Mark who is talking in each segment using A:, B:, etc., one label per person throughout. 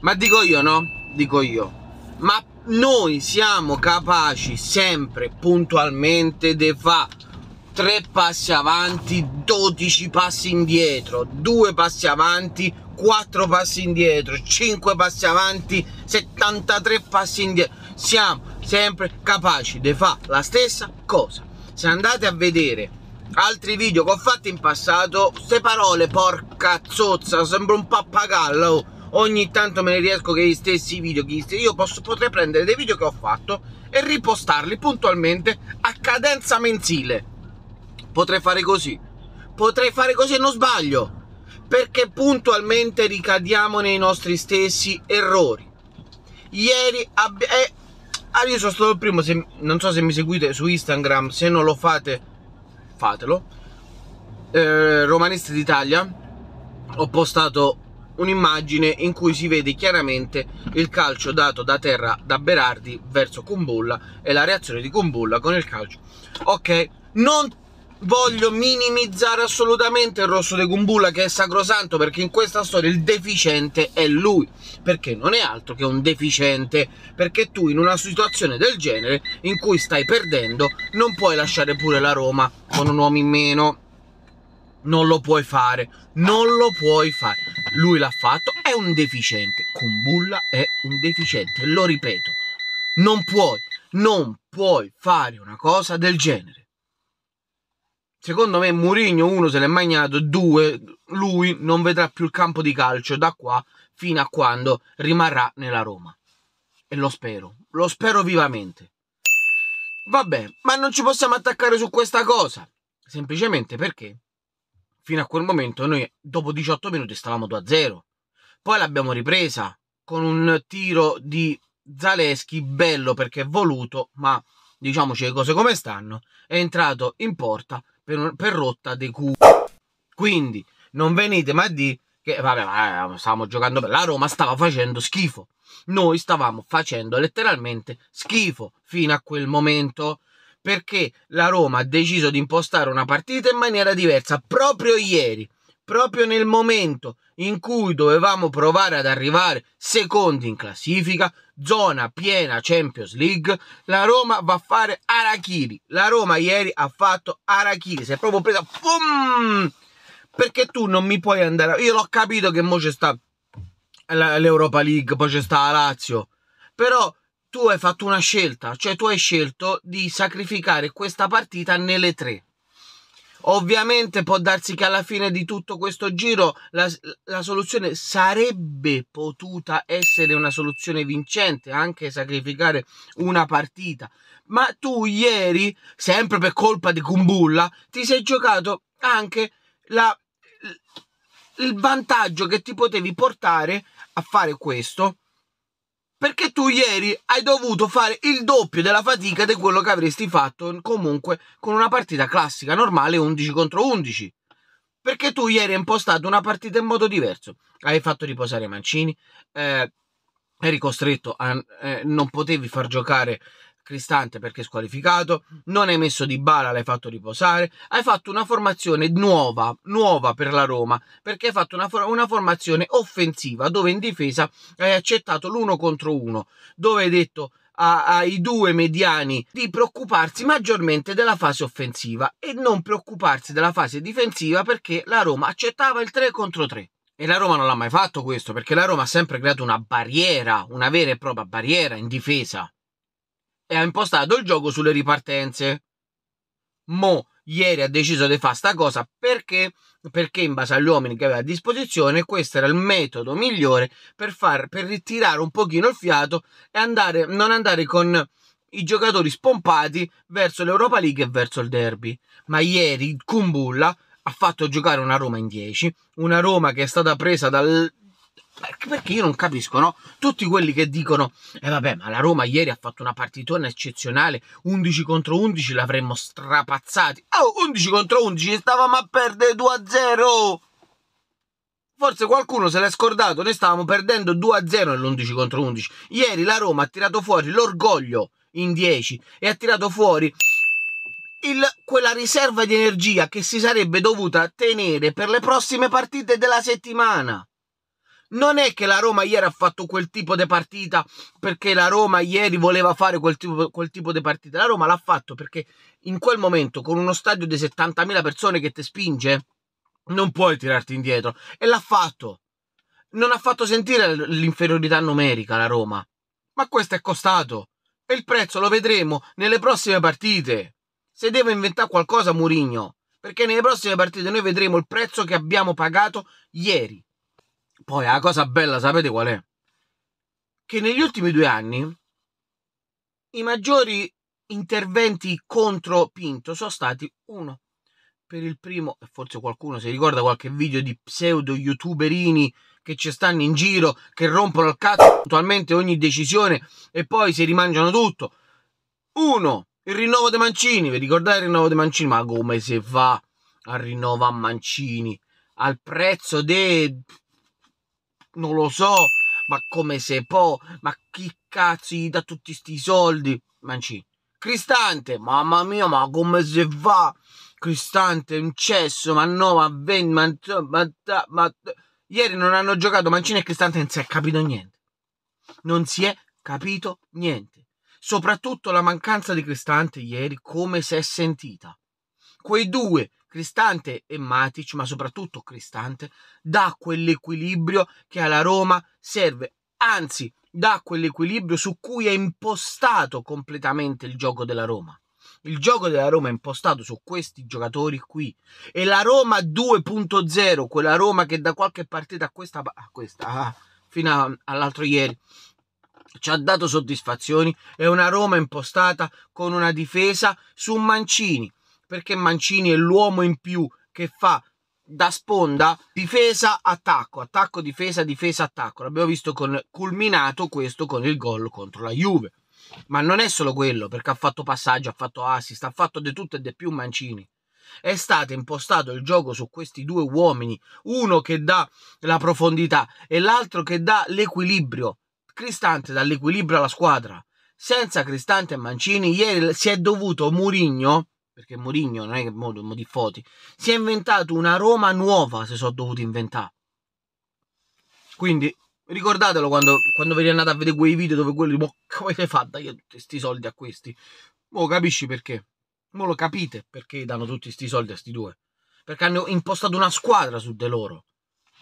A: Ma dico io, no? Dico io. Ma noi siamo capaci sempre puntualmente di fare tre passi avanti, 12 passi indietro, due passi avanti, 4 passi indietro, 5 passi avanti, 73 passi indietro. Siamo sempre capaci di fare la stessa cosa. Se andate a vedere altri video che ho fatto in passato, queste parole porca zozza, sembra un pappagallo ogni tanto me ne riesco che gli stessi video gli stessi, io posso, potrei prendere dei video che ho fatto e ripostarli puntualmente a cadenza mensile potrei fare così potrei fare così e non sbaglio perché puntualmente ricadiamo nei nostri stessi errori ieri abbiamo eh, ah, io sono stato il primo se, non so se mi seguite su Instagram se non lo fate fatelo eh, Romanista d'Italia ho postato un'immagine in cui si vede chiaramente il calcio dato da terra da Berardi verso Kumbulla e la reazione di Kumbulla con il calcio. Ok, non voglio minimizzare assolutamente il rosso di Kumbulla che è sacrosanto perché in questa storia il deficiente è lui perché non è altro che un deficiente perché tu in una situazione del genere in cui stai perdendo non puoi lasciare pure la Roma con un uomo in meno non lo puoi fare, non lo puoi fare. Lui l'ha fatto, è un deficiente. Kumbulla è un deficiente, lo ripeto. Non puoi, non puoi fare una cosa del genere. Secondo me Mourinho uno se l'è magnato, due lui non vedrà più il campo di calcio da qua fino a quando rimarrà nella Roma. E lo spero, lo spero vivamente. Vabbè, ma non ci possiamo attaccare su questa cosa, semplicemente perché fino a quel momento noi dopo 18 minuti stavamo 2-0. Poi l'abbiamo ripresa con un tiro di Zaleschi bello perché voluto, ma diciamoci le cose come stanno, è entrato in porta per, per rotta dei cu. Quindi non venite ma di che vabbè, vabbè, eh, stavamo giocando per la Roma stava facendo schifo. Noi stavamo facendo letteralmente schifo fino a quel momento perché la Roma ha deciso di impostare una partita in maniera diversa proprio ieri, proprio nel momento in cui dovevamo provare ad arrivare secondi in classifica, zona piena Champions League, la Roma va a fare Arachiri. La Roma ieri ha fatto Arachiri, si è proprio presa fum, perché tu non mi puoi andare. Io l'ho capito che mo c'è sta l'Europa League, poi c'è sta Lazio, però tu hai fatto una scelta, cioè tu hai scelto di sacrificare questa partita nelle tre. Ovviamente può darsi che alla fine di tutto questo giro la, la, soluzione sarebbe potuta essere una soluzione vincente, anche sacrificare una partita. Ma tu ieri, sempre per colpa di Kumbulla, ti sei giocato anche la, il vantaggio che ti potevi portare a fare questo perché tu ieri hai dovuto fare il doppio della fatica di quello che avresti fatto comunque con una partita classica normale 11 contro 11 perché tu ieri hai impostato una partita in modo diverso hai fatto riposare Mancini eh, eri costretto a eh, non potevi far giocare Cristante perché squalificato, non hai messo di bala, l'hai fatto riposare, hai fatto una formazione nuova, nuova per la Roma, perché hai fatto una, for- una formazione offensiva dove in difesa hai accettato l'uno contro uno, dove hai detto a, ai due mediani di preoccuparsi maggiormente della fase offensiva e non preoccuparsi della fase difensiva perché la Roma accettava il 3 contro 3. E la Roma non l'ha mai fatto questo perché la Roma ha sempre creato una barriera, una vera e propria barriera in difesa e ha impostato il gioco sulle ripartenze. Mo ieri ha deciso di fare sta cosa perché? perché in base agli uomini che aveva a disposizione questo era il metodo migliore per, far, per ritirare un pochino il fiato e andare, non andare con i giocatori spompati verso l'Europa League e verso il derby. Ma ieri Kumbulla ha fatto giocare una Roma in 10, una Roma che è stata presa dal, perché io non capisco, no? Tutti quelli che dicono, eh vabbè, ma la Roma ieri ha fatto una partitona eccezionale, 11 contro 11 l'avremmo strapazzati. Oh, 11 contro 11, stavamo a perdere 2 a 0! Forse qualcuno se l'è scordato, noi stavamo perdendo 2 a 0 nell'11 contro 11. Ieri la Roma ha tirato fuori l'orgoglio in 10 e ha tirato fuori il, quella riserva di energia che si sarebbe dovuta tenere per le prossime partite della settimana non è che la Roma ieri ha fatto quel tipo di partita perché la Roma ieri voleva fare quel tipo, quel tipo di partita. La Roma l'ha fatto perché in quel momento, con uno stadio di 70.000 persone che ti spinge, non puoi tirarti indietro. E l'ha fatto. Non ha fatto sentire l'inferiorità numerica la Roma. Ma questo è costato. E il prezzo lo vedremo nelle prossime partite. Se deve inventare qualcosa Murigno. Perché nelle prossime partite noi vedremo il prezzo che abbiamo pagato ieri. Poi la cosa bella, sapete qual è? Che negli ultimi due anni i maggiori interventi contro Pinto sono stati uno per il primo, e forse qualcuno si ricorda qualche video di pseudo youtuberini che ci stanno in giro, che rompono il cazzo puntualmente ogni decisione e poi si rimangiano tutto. Uno, il rinnovo dei Mancini, vi ricordate il rinnovo dei Mancini? Ma come si fa a rinnovare Mancini? Al prezzo dei non lo so, ma come se può, ma chi cazzo gli dà tutti questi soldi? Mancini. Cristante, mamma mia, ma come se va? Cristante, un cesso, ma no, ma ven, ma, ma, ma, Ieri non hanno giocato Mancini e Cristante non si è capito niente. Non si è capito niente. Soprattutto la mancanza di Cristante ieri, come si è sentita. Quei due Cristante e Matic, ma soprattutto Cristante, dà quell'equilibrio che alla Roma serve, anzi dà quell'equilibrio su cui è impostato completamente il gioco della Roma. Il gioco della Roma è impostato su questi giocatori qui. E la Roma 2.0, quella Roma che da qualche partita a questa, a questa ah, fino a, all'altro ieri ci ha dato soddisfazioni, è una Roma impostata con una difesa su Mancini, perché Mancini è l'uomo in più che fa da sponda difesa attacco attacco difesa difesa attacco l'abbiamo visto con, culminato questo con il gol contro la Juve ma non è solo quello perché ha fatto passaggio ha fatto assist ha fatto di tutto e di più Mancini è stato impostato il gioco su questi due uomini uno che dà la profondità e l'altro che dà l'equilibrio Cristante dà l'equilibrio alla squadra senza Cristante e Mancini ieri si è dovuto Murigno perché Mourinho non è che modo mo di foti, si è inventato una Roma nuova se sono dovuto inventare. Quindi ricordatelo quando, quando vi andate a vedere quei video dove quelli mo come fa a dare tutti questi soldi a questi. Mo capisci perché? Mo lo capite perché danno tutti questi soldi a questi due? Perché hanno impostato una squadra su di loro.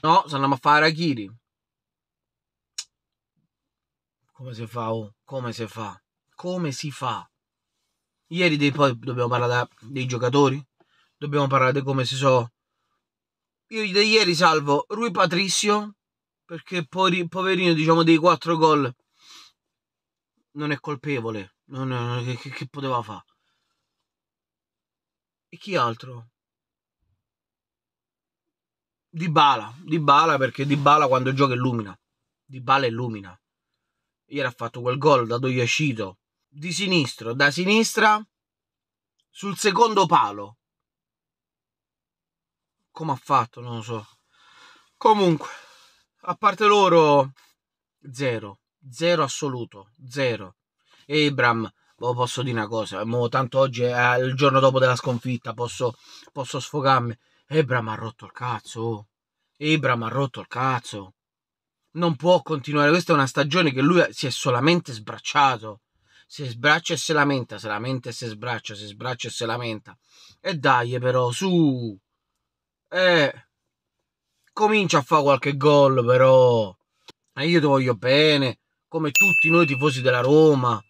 A: No, se andiamo a fare Akiri. Come si fa? Oh? Come si fa? Come si fa? Ieri dei, poi dobbiamo parlare dei giocatori, dobbiamo parlare di come si so. Io di ieri salvo Rui Patricio, perché poi, poverino, diciamo, dei quattro gol non è colpevole. Non, non, che, che, poteva fare? E chi altro? Di Bala, di Bala perché Di Bala quando gioca illumina. Di Bala illumina. Ieri ha fatto quel gol da Dogliacito di sinistro, da sinistra, sul secondo palo. Come ha fatto, non lo so. Comunque, a parte loro, zero, zero assoluto, zero. E Ibram, posso dire una cosa, mo, tanto oggi è il giorno dopo della sconfitta, posso, posso sfogarmi. Ibram ha rotto il cazzo, oh. ha rotto il cazzo. Non può continuare, questa è una stagione che lui si è solamente sbracciato si sbraccia e si lamenta, si lamenta e si sbraccia, si sbraccia e si lamenta. E dai però, su! Eh, comincia a fare qualche gol però. E io ti voglio bene, come tutti noi tifosi della Roma.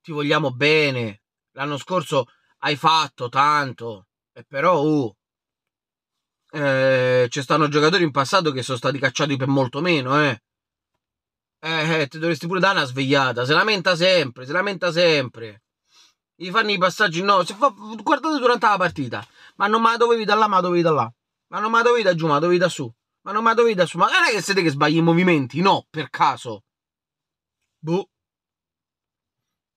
A: Ti vogliamo bene. L'anno scorso hai fatto tanto. E però, uh, eh, ci stanno giocatori in passato che sono stati cacciati per molto meno, eh. Eh, eh, ti dovresti pure dare una svegliata. Se lamenta sempre, si lamenta sempre. Gli fanno i passaggi, no. Se fa, guardate durante la partita. Ma non me la dovevi da là, ma la dovevi da là. Ma non me la dovevi da giù, ma la dovevi da su. Ma non me la dovevi da su. Ma non è che siete che sbagli i movimenti, no, per caso. Boh.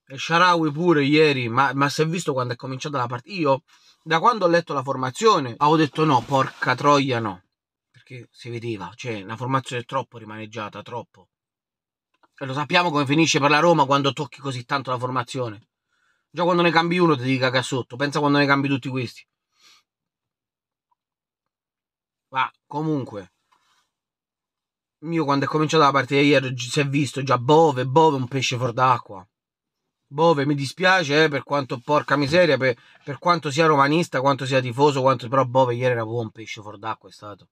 A: E Sharawi pure ieri, ma, ma si è visto quando è cominciata la partita. Io, da quando ho letto la formazione, avevo detto no, porca troia no. Perché si vedeva, cioè, una formazione troppo rimaneggiata, troppo cioè, lo sappiamo come finisce per la Roma quando tocchi così tanto la formazione. Già quando ne cambi uno ti dica che sotto, pensa quando ne cambi tutti questi. Ma comunque, io quando è cominciata la partita ieri si è visto già Bove, Bove un pesce fuor d'acqua. Bove mi dispiace eh, per quanto porca miseria, per, per, quanto sia romanista, quanto sia tifoso, quanto, però Bove ieri era un pesce fuor d'acqua è stato.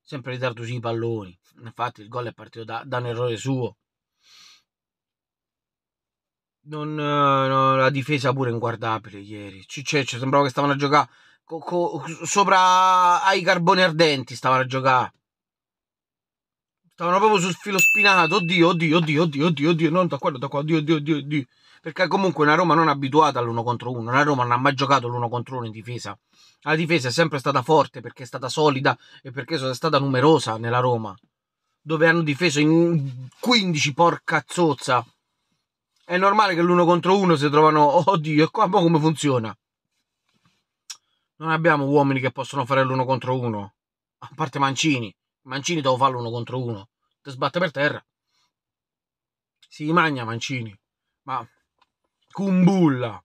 A: Sempre ritardo sui palloni. Infatti il gol è partito da, da un errore suo non, no, la difesa pure inguardabile ieri. Ciceccio, sembrava che stavano a giocare co, co, sopra ai carboni ardenti. Stavano a giocare. Stavano proprio sul filo spinato. Oddio, oddio, oddio, oddio, oddio, oddio. Non da qua, da qua, oddio, oddio, oddio, oddio. Perché comunque una Roma non abituata all'uno contro uno. Una Roma non ha mai giocato l'uno contro uno in difesa. La difesa è sempre stata forte perché è stata solida e perché è stata numerosa nella Roma. Dove hanno difeso in 15, porca zozza. È normale che l'uno contro uno si trovano, oddio, e qua come funziona? Non abbiamo uomini che possono fare l'uno contro uno. A parte Mancini. Mancini devo fare l'uno contro uno. Ti sbatte per terra. Si magna Mancini. Ma Kumbulla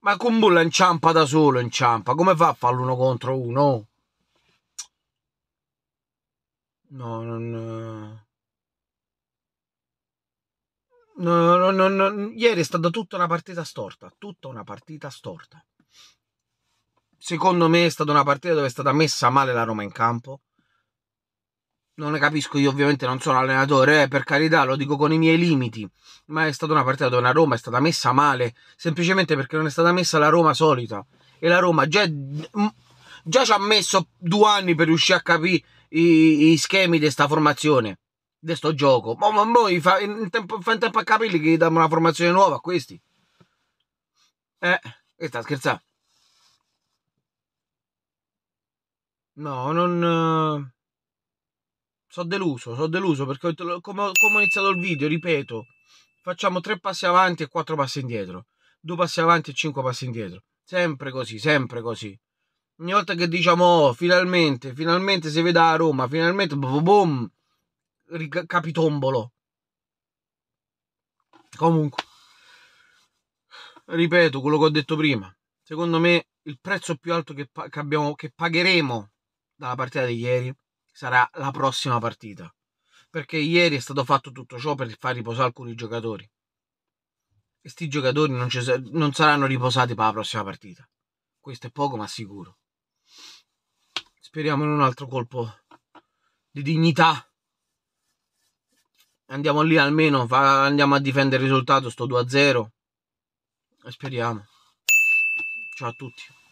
A: Ma Kumbulla inciampa da solo, inciampa. Come fa a fare l'uno contro uno? No, non... Eh, No, no, no, no, Ieri è stata tutta una partita storta, tutta una partita storta. Secondo me è stata una partita dove è stata messa male la Roma in campo. Non ne capisco, io ovviamente non sono allenatore, eh, per carità, lo dico con i miei limiti, ma è stata una partita dove la Roma è stata messa male, semplicemente perché non è stata messa la Roma solita. E la Roma già, mm, già ci ha messo due anni per riuscire a capire i, i schemi di questa formazione di sto gioco. Ma, ma, ma fa, in tempo, fa in tempo a capire che gli danno una formazione nuova a questi. Eh, che sta scherzando? No, non... Eh, sono deluso, sono deluso perché come, come ho iniziato il video, ripeto, facciamo tre passi avanti e quattro passi indietro, due passi avanti e cinque passi indietro. Sempre così, sempre così. Ogni volta che diciamo, oh, finalmente, finalmente si vede a Roma, finalmente, boh, boh, boom, boom capitombolo. Comunque, ripeto quello che ho detto prima. Secondo me il prezzo più alto che, che, abbiamo, che pagheremo dalla partita di ieri sarà la prossima partita. Perché ieri è stato fatto tutto ciò per far riposare alcuni giocatori. E sti giocatori non, ci, non saranno riposati per la prossima partita. Questo è poco ma sicuro. Speriamo in un altro colpo di dignità Andiamo lì almeno, fa, andiamo a difendere il risultato, sto 2-0. Speriamo. Ciao a tutti.